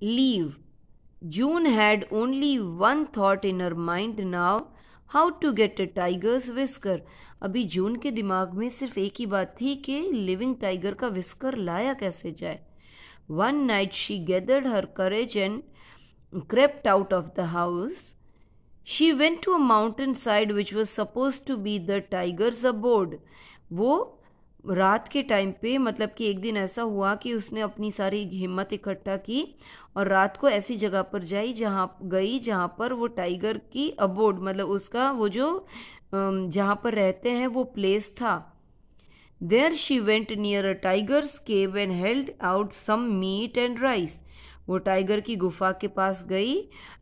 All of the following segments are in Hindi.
leave. June had only one thought in her mind now how to get a tiger's whisker अभी जून के दिमाग में सिर्फ एक ही बात थी कि लिविंग टाइगर का विस्कर लाया कैसे जाए one night she gathered her courage and crept out of the house she went to a mountain side which was suppose to be the tiger's abode वो रात के टाइम पे मतलब कि एक दिन ऐसा हुआ कि उसने अपनी सारी हिम्मत इकट्ठा की और रात को ऐसी जगह पर जाई जहाँ गई जहाँ पर वो टाइगर की अबोर्ड मतलब उसका वो जो जहाँ पर रहते हैं वो प्लेस था there she went near a tiger's cave and held out some meat and rice वो टाइगर की गुफा के पास गई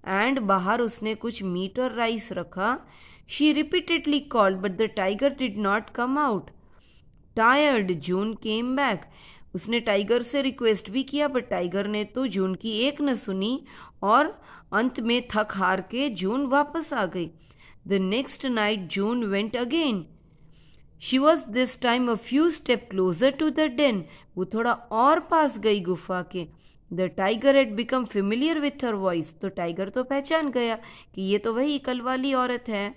एंड बाहर उसने कुछ मीट और राइस रखा she repeatedly called but the tiger did not come out tired June came back उसने टाइगर से रिक्वेस्ट भी किया बट टाइगर ने तो जून की एक न सुनी और अंत में थक हार के जून वापस आ गई the next night June went again she was this time a few step closer to the den वो थोड़ा और पास गई गुफा के the tiger at become familiar with her voice तो टाइगर तो पहचान गया कि ये तो वही कल वाली औरत है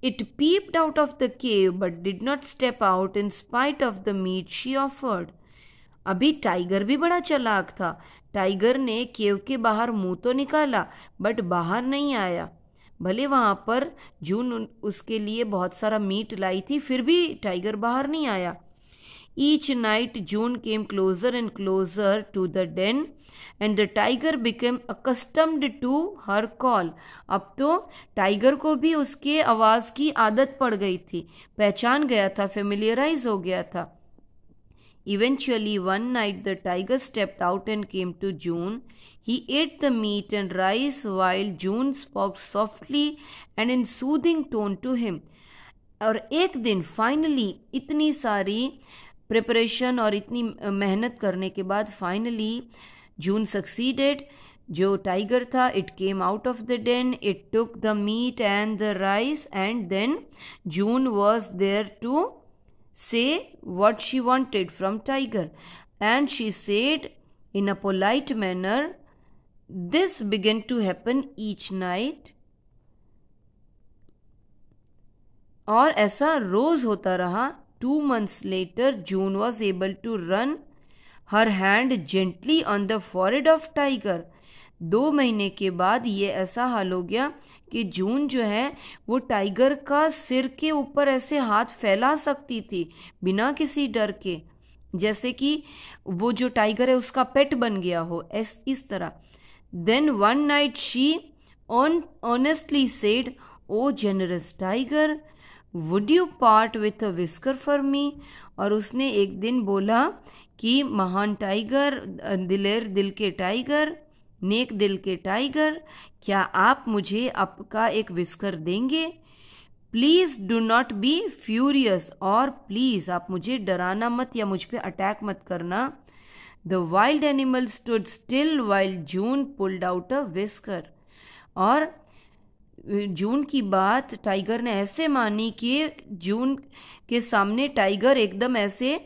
It peeped out of the cave but did not step out in spite of the meat she offered. अभी टाइगर भी बड़ा चलाक था टाइगर ने केव के बाहर मुंह तो निकाला बट बाहर नहीं आया भले वहाँ पर जून उसके लिए बहुत सारा मीट लाई थी फिर भी टाइगर बाहर नहीं आया Each night June came closer and closer to the den and the tiger became accustomed to her call. अब तो टाइगर को भी उसके आवाज़ की आदत पड़ गई थी पहचान गया था फेमिलियराइज हो गया था Eventually, one night the tiger stepped out and came to June. He ate the meat and rice while June spoke softly and in soothing tone to him. और एक दिन finally, इतनी सारी प्रिपरेशन और इतनी मेहनत करने के बाद फाइनली जून सक्सीडेड जो टाइगर था it came out of the den it took the meat and the rice and then June was there to say what she wanted from tiger and she said in a polite manner this began to happen each night और ऐसा रोज होता रहा Two months later, June was able to run her hand gently on the forehead of Tiger. दो महीने के बाद ये ऐसा हाल हो गया कि जून जो है वो टाइगर का सिर के ऊपर ऐसे हाथ फैला सकती थी बिना किसी डर के जैसे कि वो जो टाइगर है उसका पेट बन गया हो ऐस इस तरह then one night she on honestly said oh generous tiger would you part with a whisker for me और उसने एक दिन बोला कि महान टाइगर दिलेर दिल के टाइगर नेक दिल के टाइगर क्या आप मुझे आपका एक विस्कर देंगे please do not be furious और प्लीज़ आप मुझे डराना मत या मुझ पर अटैक मत करना the wild animal stood still wild June pulled out a whisker और जून की बात टाइगर ने ऐसे मानी कि जून के सामने टाइगर एकदम ऐसे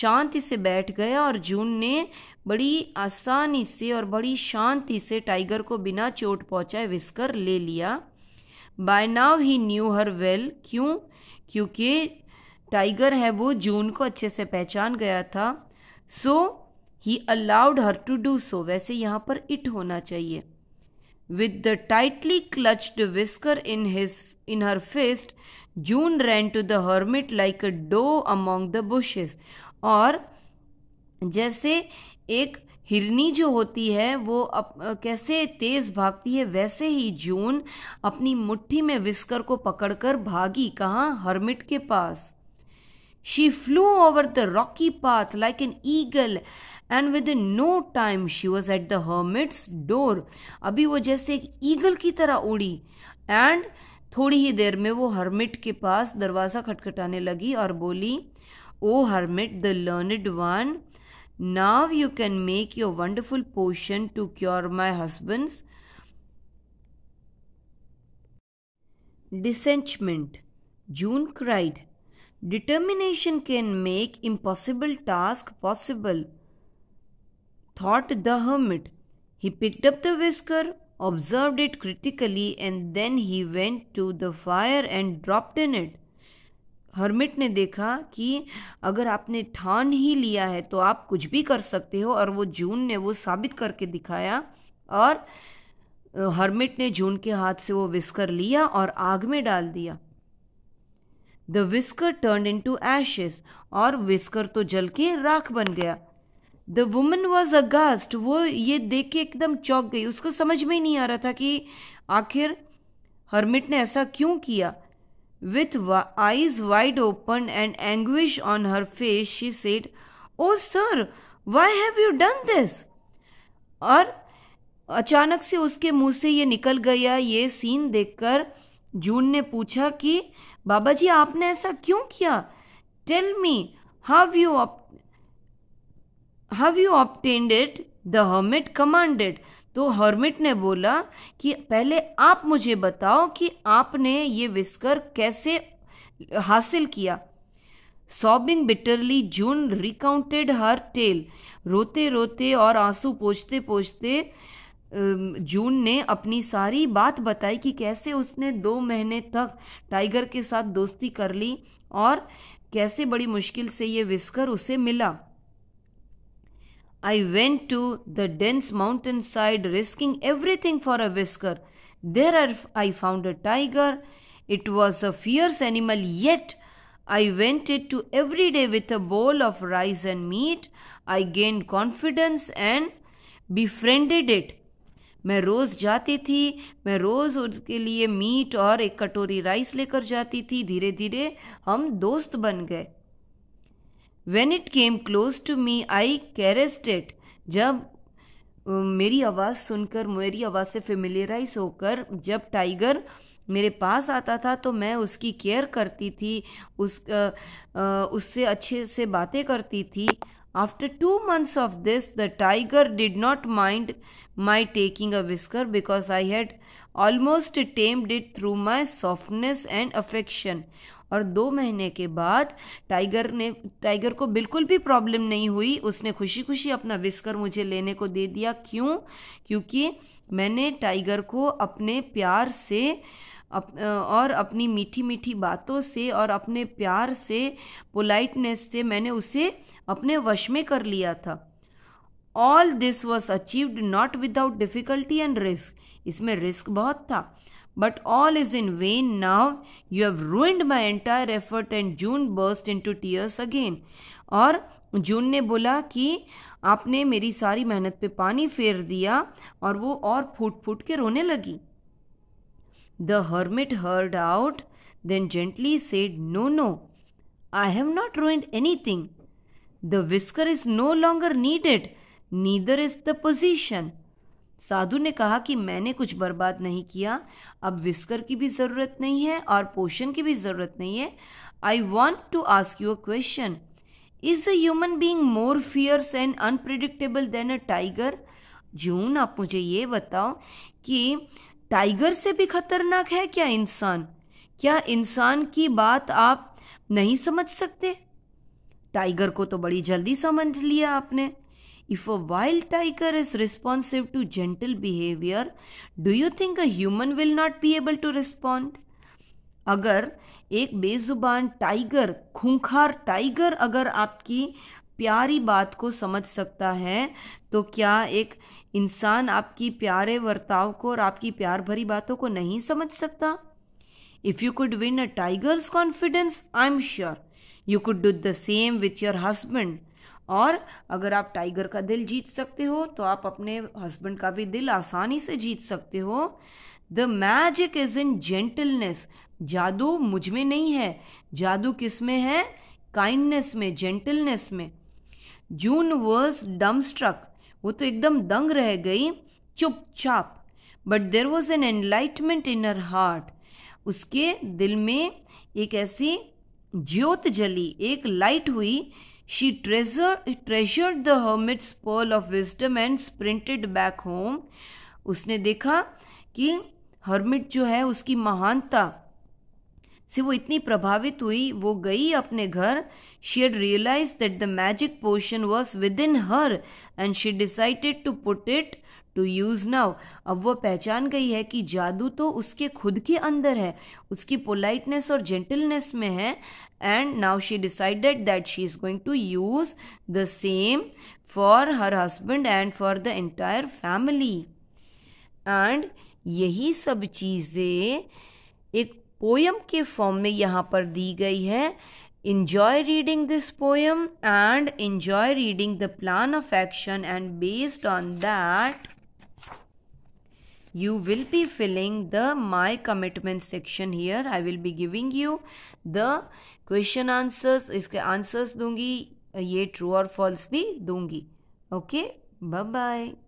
शांति से बैठ गया और जून ने बड़ी आसानी से और बड़ी शांति से टाइगर को बिना चोट पहुंचाए विस्कर ले लिया by now he knew her well क्यों क्योंकि टाइगर है वो जून को अच्छे से पहचान गया था so he allowed her to do so वैसे यहाँ पर इट होना चाहिए With the tightly clutched whisker in, his, in her fist, June ran to the hermit like a doe among the bushes. और जैसे एक हिरनी जो होती है वो अप, कैसे तेज भागती है वैसे ही जून अपनी मुट्ठी में विस्कर को पकड़कर भागी कहाँ हर्मिट के पास she flew over the rocky path like an eagle and within no time she was at the hermit's door अभी वो जैसे एक ईगल की तरह उड़ी एंड थोड़ी ही देर में वो हर्मिट के पास दरवाज़ा खटखटाने लगी और बोली oh hermit the learned one now you can make your wonderful potion to cure my husband's disenchantment June cried determination can make impossible task possible thought the hermit. He picked up the whisker, observed it critically, and then he went to the fire and dropped in it. Hermit ने देखा कि अगर आपने ठान ही लिया है तो आप कुछ भी कर सकते हो और वो जून ने वो साबित करके दिखाया और हर्मिट ने जून के हाथ से वो विस्कर लिया और आग में डाल दिया the whisker turn into ashes और विस्कर तो जल के राख बन गया द वुमन वॉज अगास्ट वो ये देख के एकदम चौक गई उसको समझ में ही नहीं आ रहा था कि आखिर हर्मिट ने ऐसा क्यों किया with eyes wide open and anguish on her face she said oh sir why have you done this और अचानक से उसके मुंह से ये निकल गया ये सीन देखकर जून ने पूछा कि बाबा जी आपने ऐसा क्यों किया tell me how you up have you obtained it the hermit commanded तो हर्मिट ने बोला कि पहले आप मुझे बताओ कि आपने ये विस्कर कैसे हासिल किया sobbing bitterly June recounted her tale रोते रोते और आंसू पोछते पोछते जून ने अपनी सारी बात बताई कि कैसे उसने दो महीने तक टाइगर के साथ दोस्ती कर ली और कैसे बड़ी मुश्किल से ये विस्कर उसे मिला I went to the dense mountainside, risking everything for a whisker. There I found a tiger. It was a fierce animal, yet I went it to every day with a bowl of rice and meat. I gained confidence and befriended it. मैं रोज़ जाती थी मैं रोज़ उसके लिए मीट और एक कटोरी राइस लेकर जाती थी धीरे धीरे हम दोस्त बन गए when it came close to me I caressed it जब मेरी आवाज़ सुनकर मेरी आवाज़ से फेमिलियराइज होकर जब टाइगर मेरे पास आता था तो मैं उसकी केयर करती थी उस आ, आ, उससे अच्छे से बातें करती थी after two months of this the tiger did not mind my taking a whisker because I had almost tamed it through my softness and affection और दो महीने के बाद टाइगर ने टाइगर को बिल्कुल भी प्रॉब्लम नहीं हुई उसने खुशी खुशी अपना विस्कर मुझे लेने को दे दिया क्यों क्योंकि मैंने टाइगर को अपने प्यार से अप, और अपनी मीठी मीठी बातों से और अपने प्यार से पोलाइटनेस से मैंने उसे अपने वश में कर लिया था all this was achieved not without difficulty and risk इसमें रिस्क बहुत था but all is in vain now you have ruined my entire effort and June burst into tears again और जून ने बोला कि आपने मेरी सारी मेहनत पे पानी फेर दिया और वो और फूट फूट के रोने लगी the hermit heard out then gently said no no I have not ruined anything the whisker is no longer needed neither is the position साधु ने कहा कि मैंने कुछ बर्बाद नहीं किया अब विस्कर की भी ज़रूरत नहीं है और पोषण की भी ज़रूरत नहीं है I want to ask you a question is a human being more fierce and unpredictable than a tiger June आप मुझे ये बताओ कि टाइगर से भी खतरनाक है क्या इंसान क्या इंसान की बात आप नहीं समझ सकते टाइगर को तो बड़ी जल्दी समझ लिया आपने If a wild tiger is responsive to gentle behavior, do you think a human will not be able to respond? अगर एक बेजुबान टाइगर खूंखार टाइगर अगर आपकी प्यारी बात को समझ सकता है तो क्या एक इंसान आपकी प्यारे वर्ताव को और आपकी प्यार भरी बातों को नहीं समझ सकता if you could win a tiger's confidence I am sure you could do the same with your husband और अगर आप टाइगर का दिल जीत सकते हो तो आप अपने हस्बैंड का भी दिल आसानी से जीत सकते हो the magic is in gentleness जादू मुझ में नहीं है जादू किस में है काइंडनेस में जेंटलनेस में जून वॉज डम स्ट्रक वो तो एकदम दंग रह गई चुपचाप but there was an enlightenment in her heart उसके दिल में एक ऐसी ज्योत जली एक लाइट हुई She treasure, treasured the hermit's pearl of wisdom and sprinted back home. उसने देखा कि हर्मिट जो है उसकी महानता से वो इतनी प्रभावित हुई वो गई अपने घर she had realize that the magic potion was within her and she decided to put it to use now अब वो पहचान गई है कि जादू तो उसके खुद के अंदर है उसकी पोलाइटनेस और जेंटलनेस में है and now she decided that she is going to use the same for her husband and for the entire family एंड यही सब चीज़ें एक पोयम के फॉर्म में यहाँ पर दी गई है enjoy reading this poem and enjoy reading the plan of action and based on that you will be filling the my commitment section here i will be giving you the question answers iske answers dungi ye true or false bhi dungi okay bye bye